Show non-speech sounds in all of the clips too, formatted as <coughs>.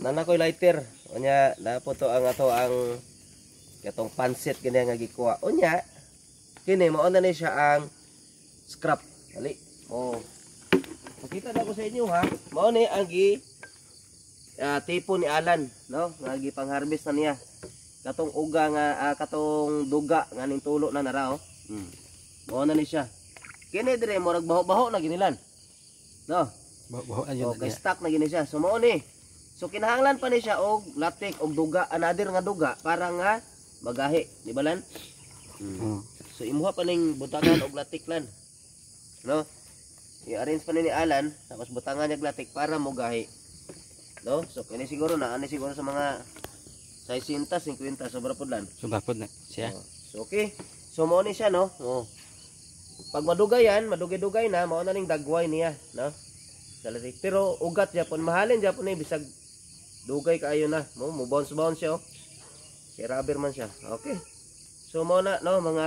Nana koy lighter. Unya dapo to ang ato ang katong pansit kini nga gikuha. Unya kini mo na ni siya ang scrap. Dali. Oh. Pakita na ko sa inyo ha. Mao ni ang gi uh, tipo ni Alan, no? Nga gipang-harvest na niya. Katong uga nga uh, katong duga nga ning tulo na nara oh. Hmm. Mao na ni siya. Kini dire mo nagbaho-baho na ginilan. No. Baho-baho na yun. stock na gini siya. So mo ni. So kinahanglan pa ni siya og latik og duga, another nga duga para nga magahi, di ba lan? Hmm. Hmm. So imuha pa ning butangan og latik lan. No? I-arrange pa ni Alan tapos butangan niya latik para mo gahi. No? So kini siguro na ani siguro sa mga 60, 50 sobra pud lan. Sobra pud na siya. Oh. So okay. So mo ni siya no. Oh. Pag madugay yan, madugay-dugay na, mao na ning dagway niya, no? latik. Pero ugat Japon, mahalin Japon ni bisag Dugay kaayo na. Mo mo bounce bounce siya oh. rubber man siya. Okay. So mo na no mga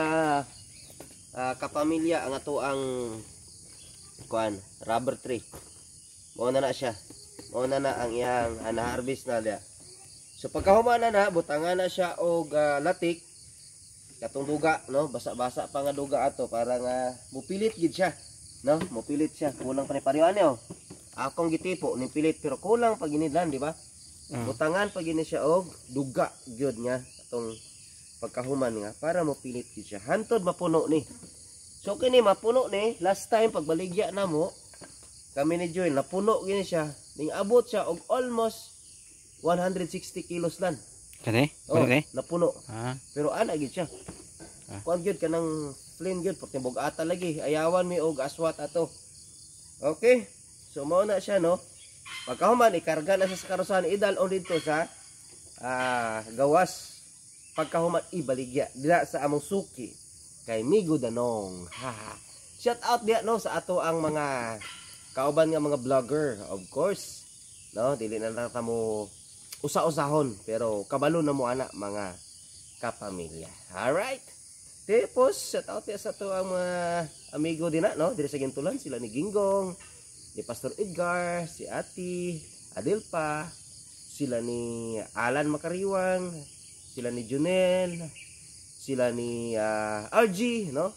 uh, kapamilya ang ato ang kuan rubber tree. Mo na na siya. Mo na na ang iyang uh, ah, harvest na dia. So pagkahumana na butanga na siya og uh, latik katong duga no basa-basa pa nga duga ato para nga mupilit gid siya no mupilit siya kulang pa ni pariwan niyo oh. akong gitipo ni pilit pero kulang pag inidlan di ba Mm. Butangan pag ini siya og duga gyud nga atong pagkahuman nga para mo pilit gyud siya. Hantod mapuno ni. So kini mapuno ni last time pagbaligya namo kami ni Joy napuno gini siya ning abot siya og almost 160 kilos lan. Kani? Oh, okay. napuno. Ah. Pero ana gyud siya. Ah. Kuan gyud kanang plain gyud pag tibog-ata lagi ayawan mi og aswat ato. Okay? So mao na siya no. Pagkahuman, ikarga na sa karusahan idal o dito sa uh, gawas. Pagkahuman, ibaligya. dira sa among suki. Kay Migo Danong. <laughs> Shout out diya no sa ato ang mga kauban nga mga vlogger. Of course, no, dili na nata mo usa-usahon pero kabalo na mo ana mga kapamilya. All right. Tapos, shout out sa ato ang mga amigo dina ah, no? dire sa Gintulan, sila ni Gingong ni Pastor Edgar, si Ati, Adelpa, sila ni Alan Makariwang, sila ni Junel, sila ni uh, ah, RG, no?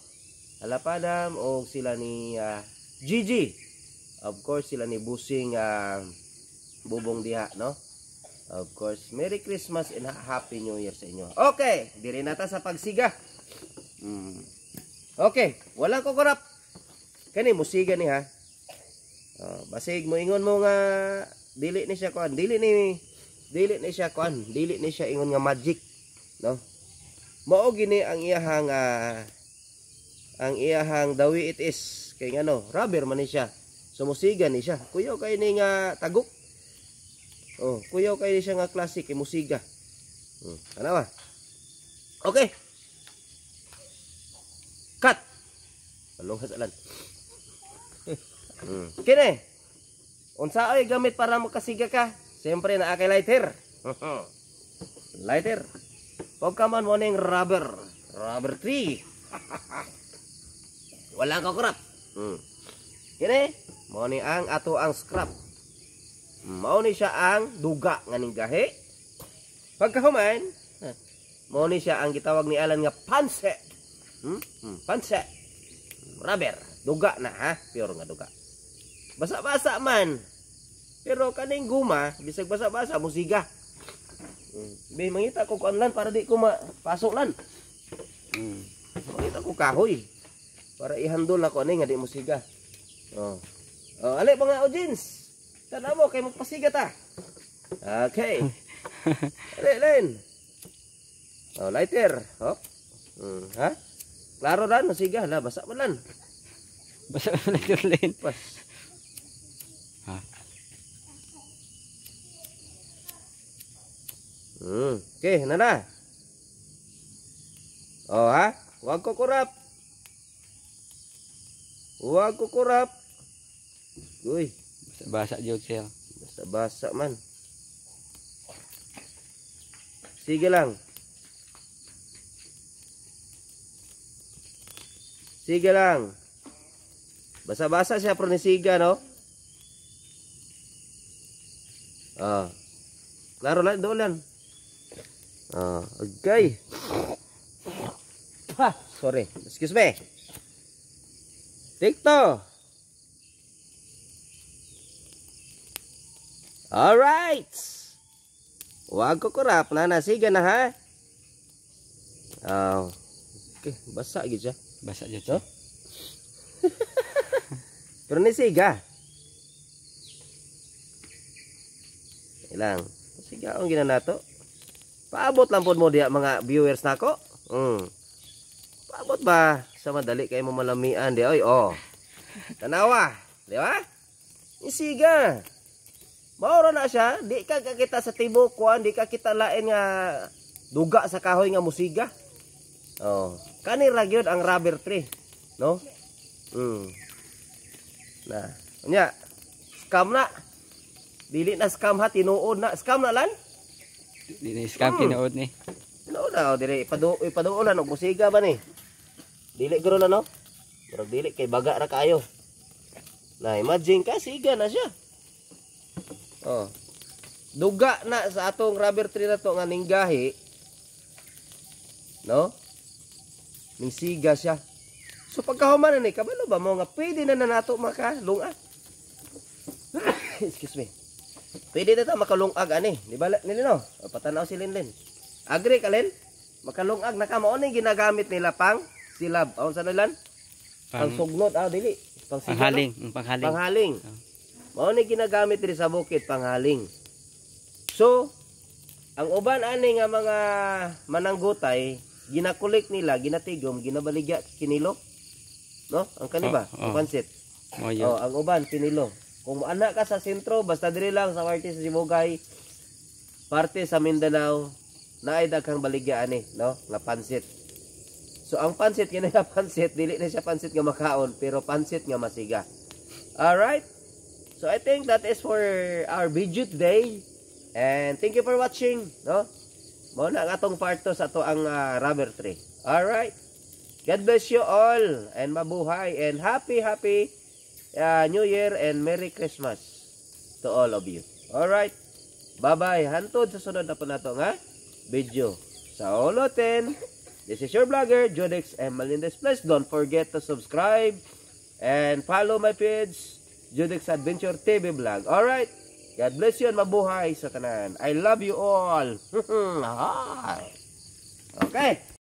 Alapadam, o sila ni uh, Gigi. Of course, sila ni Busing uh, Bubong Diha, no? Of course, Merry Christmas and Happy New Year sa inyo. Okay, diri nata sa pagsiga. Mm. Okay, wala ko korap. Kani musiga ni ha. Oh, basig mo ingon mo nga dili ni siya kuan, dili ni dili ni siya kuan, dili ni siya ingon nga magic, no? Mao gini ang iyahang uh, ang iyahang dawi it is kay ngano, rubber man ni siya. Sumusiga ni siya. Kuyaw kay ni nga tagok. Oh, kuyaw kay ni siya nga classic kay musiga. Hmm, ano ba? Okay. Cut. Along sa alan. Mm. Kini. Unsa ay gamit para makasiga ka? Siyempre na akay lighter. <laughs> lighter. Pagkaman mo ning rubber. Rubber tree. <laughs> Wala ka krap. Mm. Kini, mo ni ang ato ang scrap. Mao ni siya ang duga nganing gahi. Pagkahuman, <laughs> mao ni siya ang gitawag ni Alan nga panse. Hmm? hmm. Panse. Rubber. Duga na ha, pure nga duga. Basa-basa man. Pero kaning guma, bisag basa-basa, musiga. Mm. Be, mangita ko kuanlan para di ko mapasok lan. hmm. Mangita ko kahoy. Para ihandol ako ni nga di musiga. Oh. Oh, ali mga audience. Tanaw mo kay magpasiga ta. Okay. <laughs> ali, lain Oh, lighter. Hop. Oh. Mm, ha? Klaro ran, musiga. La, basa pa lan. Basa pa lighter, len. Pas. Hmm. Okay, na Oh ha? Huwag ko kurap. Huwag ko kurap. Uy. Basa-basa jud siya. Basa-basa man. Sige lang. Sige lang. Basa-basa siya pero siga, no? Ah. Klaro lang, doon lang. Ah, okay. Ha, sorry. Excuse me. Take to. right. Huwag ko kurap na nasigan na ha. Oh. Okay, basa gid siya. Basa gid siya. <laughs> Pero nasiga. Ilang. Siga ang ginanato. Paabot lang po mo diya mga viewers nako. Mm. Paabot ba sa madali kayo mo malamian di oy oh. Tanawa, di ba? Isiga. Mauro na siya, di ka kakita sa tibok kuan, di ka kita lain nga duga sa kahoy nga musiga. Oh, Kanira ra gyud ang rubber tree, no? Mm. Na, nya. Scam na. Dili na scam ha tinuod na. Scam na lan. Di na iskam mm. kinaod ni. Kinaod na, oh, dire ipadu ipaduolan og musiga ba ni. Dili guro na no. Pero dili kay baga ra kayo. Na imagine ka siga na siya. Oh. Duga na sa atong rubber tree na to nga ninggahi. No? Ning siga siya. So pagkahuman na ni kabalo ba mo nga pwede na na nato makalunga. <coughs> Excuse me. Pwede na ito makalungag ani. Di ba nilino? Oh? O, patanaw si Linlin. Agree ka Lin? Makalungag na ka. Ano yung ginagamit nila pang silab? Aon sa nilan? Pang, pang sugnot. Ah, dili. Pang siglo, panghaling. No? Ah. Panghaling. Panghaling. Oh. Mao ni ginagamit diri sa bukid panghaling. So, ang uban ani nga mga mananggutay ginakulik nila, ginatigom, ginabaligya kinilo. No? Ang kaniba, oh, oh. pansit. Oh, yeah. oh, ang uban pinilo. Kung anak ka sa sentro, basta diri lang sa parte sa Sibugay, parte sa Mindanao, naay daghang baligya ani, no? Na pansit. So ang pansit kini nga <laughs> pansit, dili na siya pansit nga makaon, pero pansit nga masiga. All right? So I think that is for our video today. And thank you for watching, no? Mao na ang atong part to sa ato ang uh, rubber tree. All right? God bless you all and mabuhay and happy happy uh, New Year and Merry Christmas to all of you. Alright? Bye-bye. Hantod sa sunod na po na to, nga video. Sa ulotin, this is your vlogger, Judex M. Melendez. Please don't forget to subscribe and follow my page, Judex Adventure TV Vlog. Alright? God bless you and mabuhay sa tanan. I love you all. <laughs> okay.